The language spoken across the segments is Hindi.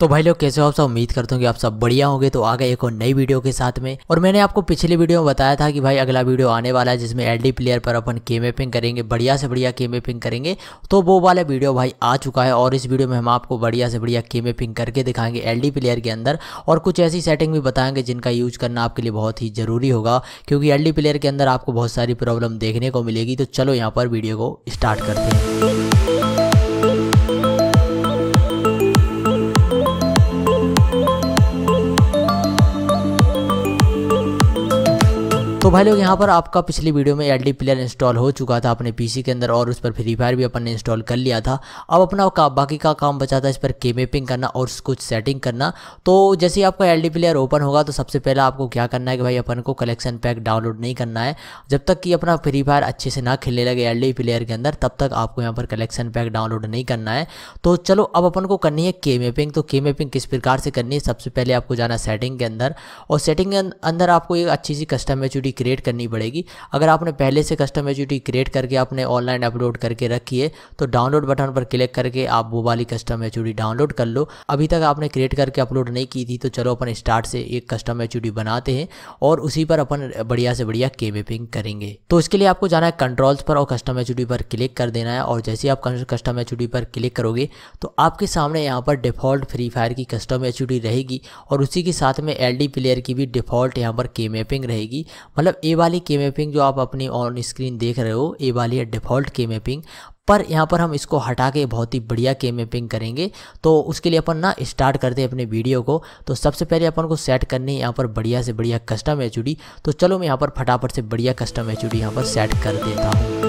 तो भाई लोग कैसे हो आप सब उम्मीद करता हूँ कि आप सब बढ़िया होंगे तो आ गए एक और नई वीडियो के साथ में और मैंने आपको पिछले वीडियो में बताया था कि भाई अगला वीडियो आने वाला है जिसमें एलडी प्लेयर पर अपन के मैपिंग करेंगे बढ़िया से बढ़िया के मैपिंग करेंगे तो वो वाला वीडियो भाई आ चुका है और इस वीडियो में हम आपको बढ़िया से बढ़िया के मैपिंग करके दिखाएंगे एल प्लेयर के अंदर और कुछ ऐसी सेटिंग भी बताएंगे जिनका यूज करना आपके लिए बहुत ही ज़रूरी होगा क्योंकि एल प्लेयर के अंदर आपको बहुत सारी प्रॉब्लम देखने को मिलेगी तो चलो यहाँ पर वीडियो को स्टार्ट करते हैं तो भाई लोग यहाँ पर आपका पिछली वीडियो में एल प्लेयर इंस्टॉल हो चुका था अपने पीसी के अंदर और उस पर फ्री फायर भी अपन ने इंस्टॉल कर लिया था अब अपना का, बाकी का काम बचा था इस पर केमेपिंग करना और कुछ सेटिंग करना तो जैसे आपका एल प्लेयर ओपन होगा तो सबसे पहले आपको क्या करना है कि भाई अपन को कलेक्शन पैक डाउनलोड नहीं करना है जब तक कि अपना फ्री फायर अच्छे से ना खेलने लगे एल प्लेयर के अंदर तब तक आपको यहाँ पर कलेक्शन पैक डाउनलोड नहीं करना है तो चलो अब अपन को करनी है के मैपिंग तो के मैपिंग किस प्रकार से करनी है सबसे पहले आपको जाना सेटिंग के अंदर और सेटिंग के अंदर आपको एक अच्छी सी कस्टम क्रिएट करनी पड़ेगी अगर आपने पहले से कस्टम एच क्रिएट करके आपने ऑनलाइन अपलोड करके रखी है तो डाउनलोड बटन पर क्लिक करके आप वो वाली कस्टम एच डाउनलोड कर लो अभी तक आपने क्रिएट करके अपलोड नहीं की थी तो चलो अपन स्टार्ट से एक कस्टम एच बनाते हैं और उसी पर अपन बढ़िया से बढ़िया के करेंगे तो इसके लिए आपको जाना है कंट्रोल्स पर और कस्टम एच पर क्लिक कर देना है और जैसे आप कस्टम एच पर क्लिक करोगे तो आपके सामने यहाँ पर डिफॉल्ट फ्री फायर की कस्टम एच रहेगी और उसी के साथ में एल प्लेयर की भी डिफॉल्ट यहाँ पर के मैपिंग रहेगी मतलब मतलब ए वाली के मैपिंग जो आप अपनी ऑन स्क्रीन देख रहे हो ए वाली है डिफ़ॉल्ट के मैपिंग पर यहाँ पर हम इसको हटा के बहुत ही बढ़िया के मैपिंग करेंगे तो उसके लिए अपन ना स्टार्ट करते हैं अपने वीडियो को तो सबसे पहले अपन को सेट करनी है यहाँ पर बढ़िया से बढ़िया कस्टम एच तो चलो मैं यहाँ पर फटाफट से बढ़िया कस्टम एच यहाँ पर सेट कर देता हूँ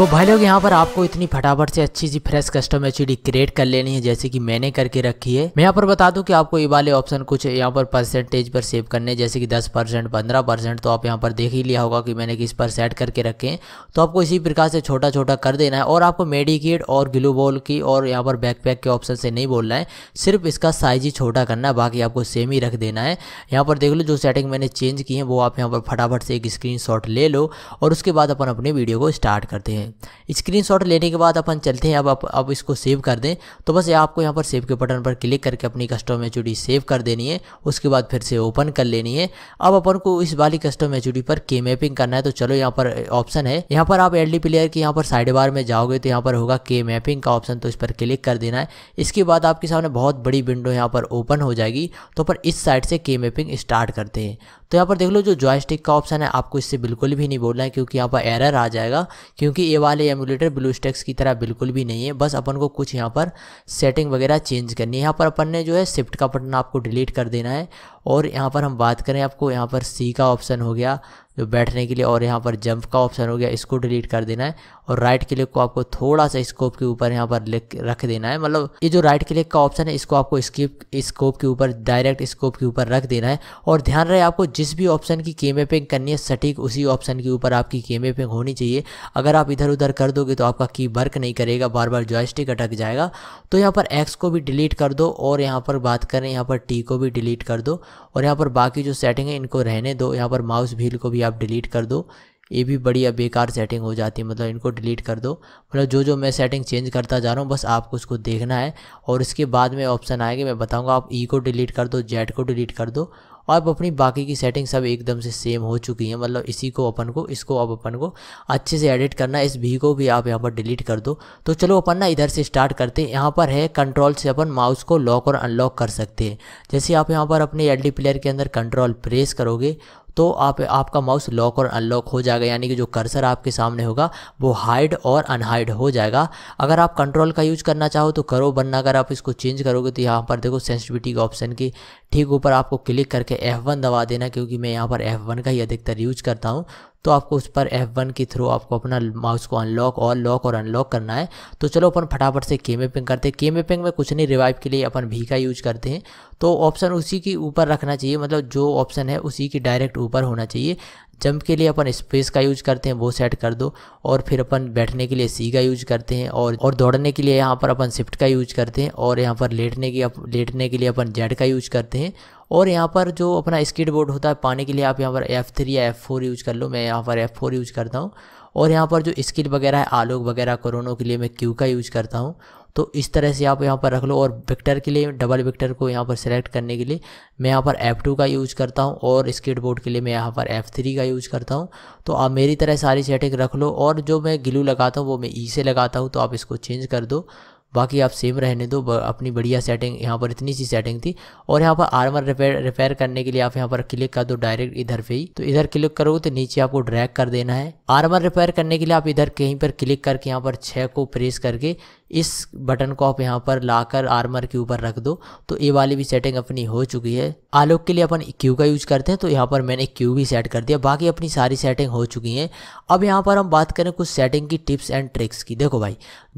तो भाई लोग यहाँ पर आपको इतनी फटाफट से अच्छी सी फ्रेश कस्टम एच क्रिएट कर लेनी है जैसे कि मैंने करके रखी है मैं यहाँ पर बता दूं कि आपको ये वाले ऑप्शन कुछ यहाँ पर परसेंटेज पर सेव करने जैसे कि 10 परसेंट पंद्रह परसेंट तो आप यहाँ पर देख ही लिया होगा कि मैंने किस पर सेट करके रखे हैं तो आपको इसी प्रकार से छोटा छोटा कर देना है और आपको मेडिकेट और ग्लू बॉल की और यहाँ पर बैकपैक के ऑप्शन से नहीं बोलना है सिर्फ इसका साइज ही छोटा करना है बाकी आपको सेम ही रख देना है यहाँ पर देख लो जो सेटिंग मैंने चेंज की है वो आप यहाँ पर फटाफट से एक स्क्रीन ले लो और उसके बाद अपन अपनी वीडियो को स्टार्ट करते हैं हैं स्क्रीनशॉट लेने के बाद अपन चलते हैं अब आप अब इसको सेव कर दें तो बस ये आपको यहाँ पर सेव के बटन पर क्लिक करके अपनी कस्टम एच सेव कर देनी है उसके बाद फिर से ओपन कर लेनी है अब अपन को इस वाली कस्टम एच पर के मैपिंग करना है तो चलो यहाँ पर ऑप्शन है यहाँ पर आप एल प्लेयर के यहाँ पर साइड बार में जाओगे तो यहाँ पर होगा के मैपिंग का ऑप्शन तो इस पर क्लिक कर देना है इसके बाद आपके सामने बहुत बड़ी विंडो यहाँ पर ओपन हो जाएगी तो पर इस साइड से के मैपिंग स्टार्ट करते हैं तो यहाँ पर देख लो जो जॉयस्टिक का ऑप्शन है आपको इससे बिल्कुल भी नहीं बोलना है क्योंकि यहाँ पर एरर आ जाएगा क्योंकि ये वाले एमुलेटर ब्लू स्टेक्स की तरह बिल्कुल भी नहीं है बस अपन को कुछ यहाँ पर सेटिंग वगैरह चेंज करनी है यहाँ पर अपन ने जो है शिफ्ट का बटन आपको डिलीट कर देना है और यहाँ पर हम बात करें आपको यहाँ पर सी का ऑप्शन हो गया जो बैठने के लिए और यहाँ पर जंप का ऑप्शन हो गया इसको डिलीट कर देना है और राइट क्लिक को आपको थोड़ा सा स्कोप के ऊपर यहाँ पर रख देना है मतलब ये जो राइट क्लिक का ऑप्शन है इसको आपको स्किप स्कोप के ऊपर डायरेक्ट स्कोप के ऊपर रख देना है और ध्यान रहे आपको जिस भी ऑप्शन की केमे पिंग करनी है सटीक उसी ऑप्शन के ऊपर आपकी केमे पिंग होनी चाहिए अगर आप इधर उधर कर दोगे तो आपका की वर्क नहीं करेगा बार बार जॉयस्टिक अटक जाएगा तो यहाँ पर एक्स को भी डिलीट कर दो और यहाँ पर बात करें यहाँ पर टी को भी डिलीट कर दो और यहाँ पर बाकी जो सेटिंग है इनको रहने दो यहाँ पर माउस व्हील को भी भी आप डिलीट कर दो ये भी बढ़िया बेकार सेटिंग हो जाती है मतलब इनको डिलीट कर दो मतलब जो जो मैं सेटिंग चेंज करता जा रहा हूँ बस आपको उसको देखना है और इसके बाद में ऑप्शन आएगा मैं बताऊँगा आप ई e को डिलीट कर दो जेड को डिलीट कर दो और आप अपनी बाकी की सेटिंग सब एकदम से सेम हो चुकी है मतलब इसी को अपन को इसको अब अपन को अच्छे से एडिट करना इस भी को भी आप यहाँ पर डिलीट कर दो तो चलो अपन ना इधर से स्टार्ट करते हैं यहाँ पर है कंट्रोल से अपन माउस को लॉक और अनलॉक कर सकते हैं जैसे आप यहाँ पर अपने एल प्लेयर के अंदर कंट्रोल प्रेस करोगे तो आप आपका माउस लॉक और अनलॉक हो जाएगा यानी कि जो कर्सर आपके सामने होगा वो हाइड और अनहाइड हो जाएगा अगर आप कंट्रोल का यूज़ करना चाहो तो करो वरना अगर आप इसको चेंज करोगे तो यहाँ पर देखो सेंसिटिविटी के ऑप्शन की ठीक ऊपर आपको क्लिक करके F1 दबा देना क्योंकि मैं यहाँ पर F1 का ही अधिकतर यूज करता हूँ तो आपको उस पर F1 के थ्रू आपको अपना माउस को अनलॉक और लॉक और अनलॉक करना है तो चलो अपन फटाफट से के मैपिंग करते हैं के मैपिंग में कुछ नहीं रिवाइव के लिए अपन भी का यूज करते हैं तो ऑप्शन उसी के ऊपर रखना चाहिए मतलब जो ऑप्शन है उसी के डायरेक्ट ऊपर होना चाहिए जंप के लिए अपन स्पेस का यूज करते हैं वो सेट कर दो और फिर अपन बैठने के लिए सी का यूज करते हैं और और दौड़ने के लिए यहाँ पर अपन शिफ्ट का यूज करते हैं और यहाँ पर लेटने की लेटने के लिए अपन जेड का यूज करते हैं और यहाँ पर जो अपना स्केट बोर्ड होता है पाने के लिए आप यहाँ पर एफ़ थ्री या एफ़ फोर यूज़ कर लो मैं यहाँ पर एफ़ फोर यूज़ करता हूँ और यहाँ पर जो स्किल वगैरह है आलोक वगैरह कोरोनों के लिए मैं क्यू का यूज़ करता हूँ तो इस तरह से आप यहाँ पर रख लो और विक्टर के लिए डबल विक्टर को यहाँ पर सेलेक्ट करने के लिए मैं यहाँ पर F2 का यूज़ करता हूँ और बोर्ड के लिए मैं यहाँ पर F3 का यूज़ करता हूँ तो आप मेरी तरह सारी सेटिंग रख लो और जो मैं ग्लू लगाता हूँ वो मैं ई e से लगाता हूँ तो आप इसको चेंज कर दो बाकी आप सेम रहने दो अपनी बढ़िया सेटिंग यहाँ पर इतनी सी सेटिंग थी और यहाँ पर आर्मर रिपेयर रिपेयर करने के लिए आप यहाँ पर क्लिक कर दो डायरेक्ट इधर पे ही तो इधर क्लिक करोगे तो नीचे आपको ड्रैग कर देना है आर्मर रिपेयर करने के लिए आप इधर कहीं पर क्लिक करके यहाँ पर छः को प्रेस करके इस बटन को आप यहाँ पर लाकर आर्मर के ऊपर रख दो तो ये वाली भी सेटिंग अपनी हो चुकी है आलोक के लिए अपन क्यू का यूज करते हैं तो यहाँ पर मैंने क्यू भी सेट कर दिया बाकी अपनी सारी सेटिंग हो चुकी हैं अब यहाँ पर हम बात करें कुछ सेटिंग की टिप्स एंड ट्रिक्स की देखो भाई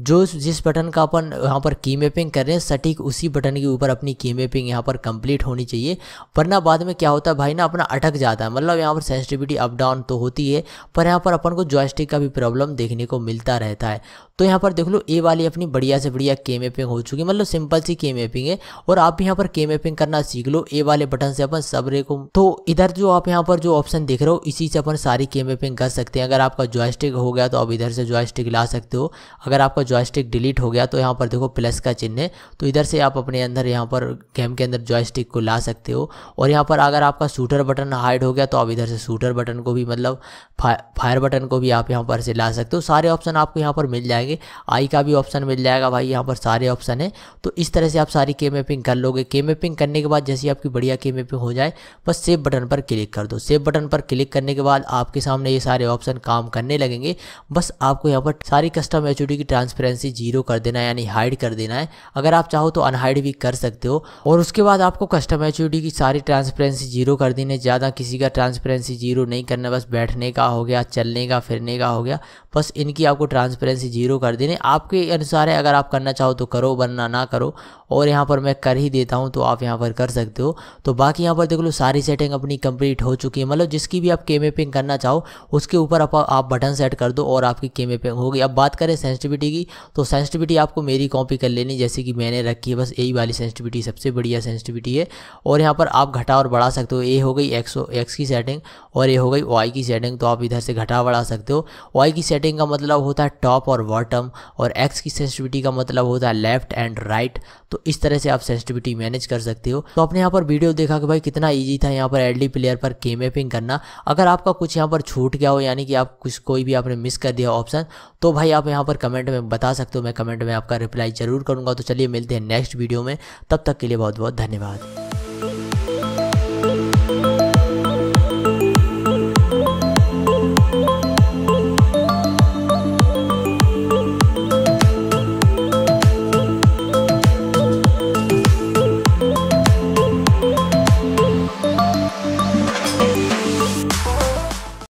जो जिस बटन का अपन यहाँ पर की मैपिंग कर रहे हैं सटीक उसी बटन के ऊपर अपनी की मैपिंग यहाँ पर कंप्लीट होनी चाहिए वरना बाद में क्या होता है भाई ना अपना अटक जाता है मतलब यहाँ पर सेंसिटिविटी अप डाउन तो होती है पर यहाँ पर अपन को जॉयस्टिक का भी प्रॉब्लम देखने को मिलता रहता है तो यहाँ पर देख लो ए वाली अपनी कितनी बढ़िया से बढ़िया के मैपिंग हो चुकी है मतलब सिंपल सी के मैपिंग है और आप यहाँ पर के मैपिंग करना सीख लो ए वाले बटन से अपन सब रे को तो इधर जो आप यहाँ पर जो ऑप्शन देख रहे हो इसी से अपन सारी के मैपिंग कर सकते हैं अगर आपका जॉयस्टिक हो गया तो आप इधर से जॉयस्टिक ला सकते हो अगर आपका जॉयस्टिक डिलीट हो गया तो यहाँ पर देखो प्लस का चिन्ह है तो इधर से आप अपने अंदर यहाँ पर गेम के अंदर जॉयस्टिक को ला सकते हो और यहाँ पर अगर आपका शूटर बटन हाइड हो गया तो आप इधर से शूटर बटन को भी मतलब फायर बटन को भी आप यहाँ पर से ला सकते हो सारे ऑप्शन आपको यहाँ पर मिल जाएंगे आई का भी ऑप्शन मिल जाएगा भाई यहाँ पर सारे ऑप्शन है तो इस तरह से आप सारी के मैपिंग कर लोगे के मैपिंग करने के बाद जैसे आपकी बढ़िया के मैपिंग हो जाए बस सेव बटन पर क्लिक कर दो सेव बटन पर क्लिक करने के बाद आपके सामने ये सारे ऑप्शन काम करने लगेंगे बस आपको यहाँ पर सारी कस्टम एच की ट्रांसपेरेंसी जीरो कर देना यानी हाइड कर देना है अगर आप चाहो तो अनहाइड भी कर सकते हो और उसके बाद आपको कस्टम एच की सारी ट्रांसपेरेंसी जीरो कर देनी ज़्यादा किसी का ट्रांसपेरेंसी जीरो नहीं करना बस बैठने का हो गया चलने का फिरने का हो गया बस इनकी आपको ट्रांसपेरेंसी जीरो कर देने आपके अनुसार अधिकार है अगर आप करना चाहो तो करो वरना ना करो और यहाँ पर मैं कर ही देता हूँ तो आप यहाँ पर कर सकते हो तो बाकी यहाँ पर देख लो सारी सेटिंग अपनी कंप्लीट हो चुकी है मतलब जिसकी भी आप केमेपिंग करना चाहो उसके ऊपर आप, आप बटन सेट कर दो और आपकी केमेपिंग होगी अब बात करें सेंसिटिविटी की तो सेंसिटिविटी आपको मेरी कॉपी कर लेनी जैसे कि मैंने रखी है बस यही वाली सेंसिटिविटी सबसे बढ़िया सेंसिटिविटी है और यहाँ पर आप घटा और बढ़ा सकते हो ए हो गई एक्स एक्स की सेटिंग और ये हो गई वाई की सेटिंग तो आप इधर से घटा बढ़ा सकते हो वाई की सेटिंग का मतलब होता है टॉप और बॉटम और एक्स की सेंसिटिविटी का मतलब होता है लेफ्ट एंड राइट तो इस तरह से आप सेंसिटिविटी मैनेज कर सकते हो तो आपने यहाँ पर वीडियो देखा कि भाई कितना ईजी था यहाँ पर एल प्लेयर पर के मैपिंग करना अगर आपका कुछ यहाँ पर छूट गया हो यानी कि आप कुछ कोई भी आपने मिस कर दिया ऑप्शन तो भाई आप यहाँ पर कमेंट में बता सकते हो मैं कमेंट में आपका रिप्लाई जरूर करूँगा तो चलिए मिलते हैं नेक्स्ट वीडियो में तब तक के लिए बहुत बहुत धन्यवाद